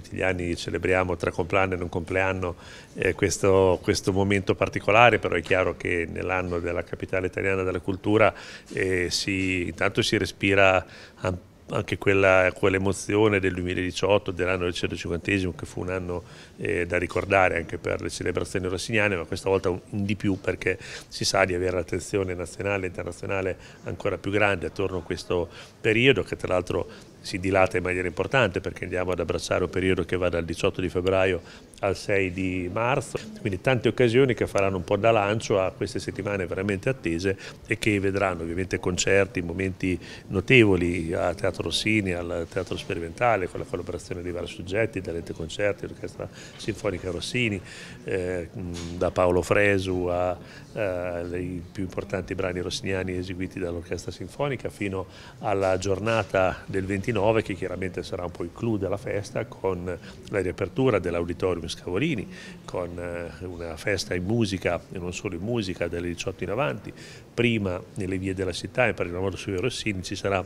tutti gli anni celebriamo tra compleanno e non compleanno eh, questo, questo, momento particolare, però è chiaro che nell'anno della capitale italiana della cultura eh, si, intanto si respira anche quell'emozione del 2018, dell'anno del 150 che fu un anno eh, da ricordare anche per le celebrazioni rossiniane, ma questa volta un di più perché si sa di avere l'attenzione nazionale e internazionale ancora più grande attorno a questo periodo, che tra l'altro si dilata in maniera importante perché andiamo ad abbracciare un periodo che va dal 18 di febbraio al 6 di marzo, quindi tante occasioni che faranno un po' da lancio a queste settimane veramente attese e che vedranno ovviamente concerti, momenti notevoli a Teatro Rossini, al Teatro Sperimentale, con la collaborazione di vari soggetti, da dall'ente concerti, l'Orchestra Sinfonica Rossini, eh, da Paolo Fresu ai eh, più importanti brani rossiniani eseguiti dall'Orchestra Sinfonica fino alla giornata del 29 29 che chiaramente sarà un po' il clou della festa con la riapertura dell'auditorium Scavolini, con eh, una festa in musica e non solo in musica dalle 18 in avanti, prima nelle vie della città, in particolar modo sui Rossini ci sarà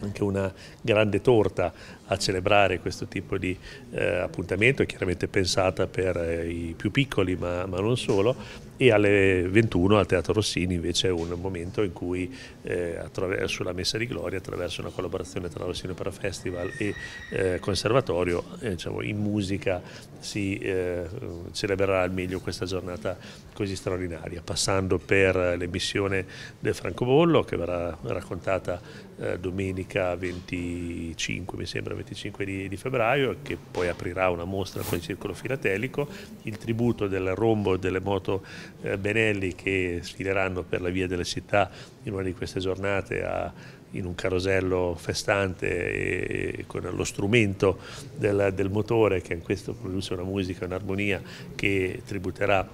anche una grande torta a celebrare questo tipo di eh, appuntamento, chiaramente pensata per eh, i più piccoli ma, ma non solo, e alle 21 al Teatro Rossini invece è un momento in cui eh, attraverso la Messa di Gloria, attraverso una collaborazione tra Rossini Opera Festival e eh, Conservatorio, eh, diciamo, in musica si eh, celebrerà al meglio questa giornata così straordinaria, passando per l'emissione del Francobollo che verrà raccontata eh, domenica 25, mi sembra 25 di, di febbraio, che poi aprirà una mostra con il Circolo Filatelico, il tributo del rombo e delle moto eh, Benelli che sfileranno per la via della città in una di queste giornate a, in un carosello festante con lo strumento del, del motore che in questo produce una musica, un'armonia che tributerà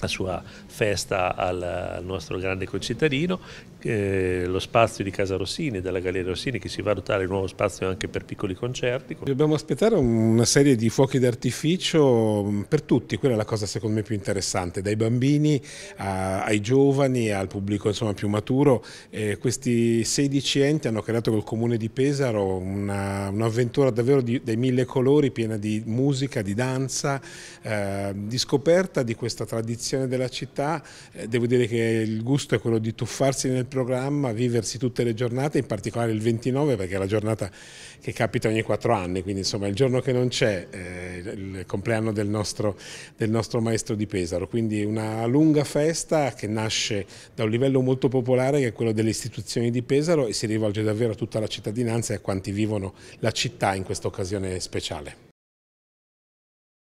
la sua festa al nostro grande concittadino eh, lo spazio di Casa Rossini, della Galleria Rossini, che si va a dotare di nuovo spazio anche per piccoli concerti. Dobbiamo aspettare una serie di fuochi d'artificio mm, per tutti, quella è la cosa secondo me più interessante, dai bambini a, ai giovani, al pubblico insomma, più maturo. Eh, questi 16 enti hanno creato col comune di Pesaro un'avventura un davvero di, dai mille colori, piena di musica, di danza, eh, di scoperta di questa tradizione della città. Eh, devo dire che il gusto è quello di tuffarsi nel programma, viversi tutte le giornate, in particolare il 29 perché è la giornata che capita ogni quattro anni, quindi insomma il giorno che non c'è, eh, il compleanno del nostro, del nostro maestro di Pesaro, quindi una lunga festa che nasce da un livello molto popolare che è quello delle istituzioni di Pesaro e si rivolge davvero a tutta la cittadinanza e a quanti vivono la città in questa occasione speciale.